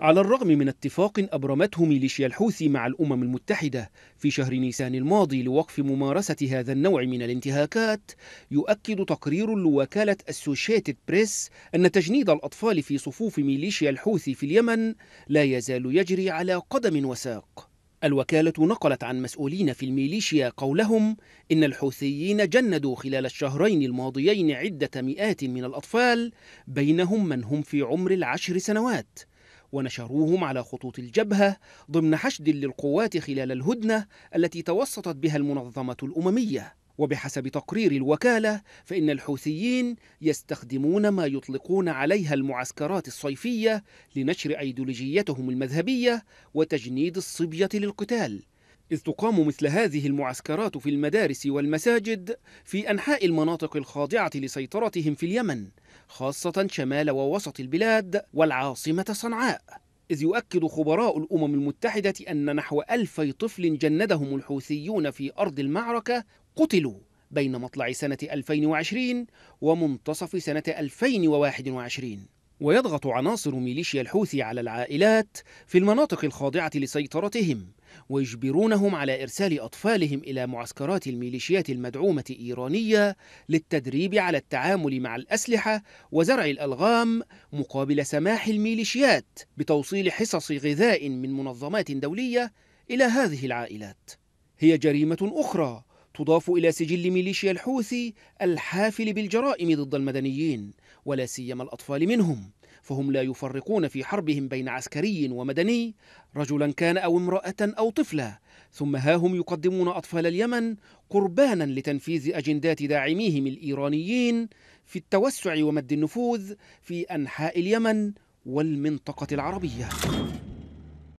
على الرغم من اتفاق أبرمته ميليشيا الحوثي مع الأمم المتحدة في شهر نيسان الماضي لوقف ممارسة هذا النوع من الانتهاكات يؤكد تقرير لوكالة أسوشيتد بريس أن تجنيد الأطفال في صفوف ميليشيا الحوثي في اليمن لا يزال يجري على قدم وساق الوكالة نقلت عن مسؤولين في الميليشيا قولهم إن الحوثيين جندوا خلال الشهرين الماضيين عدة مئات من الأطفال بينهم من هم في عمر العشر سنوات ونشروهم على خطوط الجبهة ضمن حشد للقوات خلال الهدنة التي توسطت بها المنظمة الأممية وبحسب تقرير الوكالة فإن الحوثيين يستخدمون ما يطلقون عليها المعسكرات الصيفية لنشر أيديولوجيتهم المذهبية وتجنيد الصبية للقتال إذ تقام مثل هذه المعسكرات في المدارس والمساجد في أنحاء المناطق الخاضعة لسيطرتهم في اليمن خاصة شمال ووسط البلاد والعاصمة صنعاء إذ يؤكد خبراء الأمم المتحدة أن نحو ألفي طفل جندهم الحوثيون في أرض المعركة قتلوا بين مطلع سنة 2020 ومنتصف سنة 2021 ويضغط عناصر ميليشيا الحوثي على العائلات في المناطق الخاضعة لسيطرتهم ويجبرونهم على إرسال أطفالهم إلى معسكرات الميليشيات المدعومة إيرانية للتدريب على التعامل مع الأسلحة وزرع الألغام مقابل سماح الميليشيات بتوصيل حصص غذاء من منظمات دولية إلى هذه العائلات هي جريمة أخرى تضاف إلى سجل ميليشيا الحوثي الحافل بالجرائم ضد المدنيين ولا سيما الأطفال منهم فهم لا يفرقون في حربهم بين عسكري ومدني رجلا كان أو امرأة أو طفلا ثم ها هم يقدمون أطفال اليمن قربانا لتنفيذ أجندات داعميهم الإيرانيين في التوسع ومد النفوذ في أنحاء اليمن والمنطقة العربية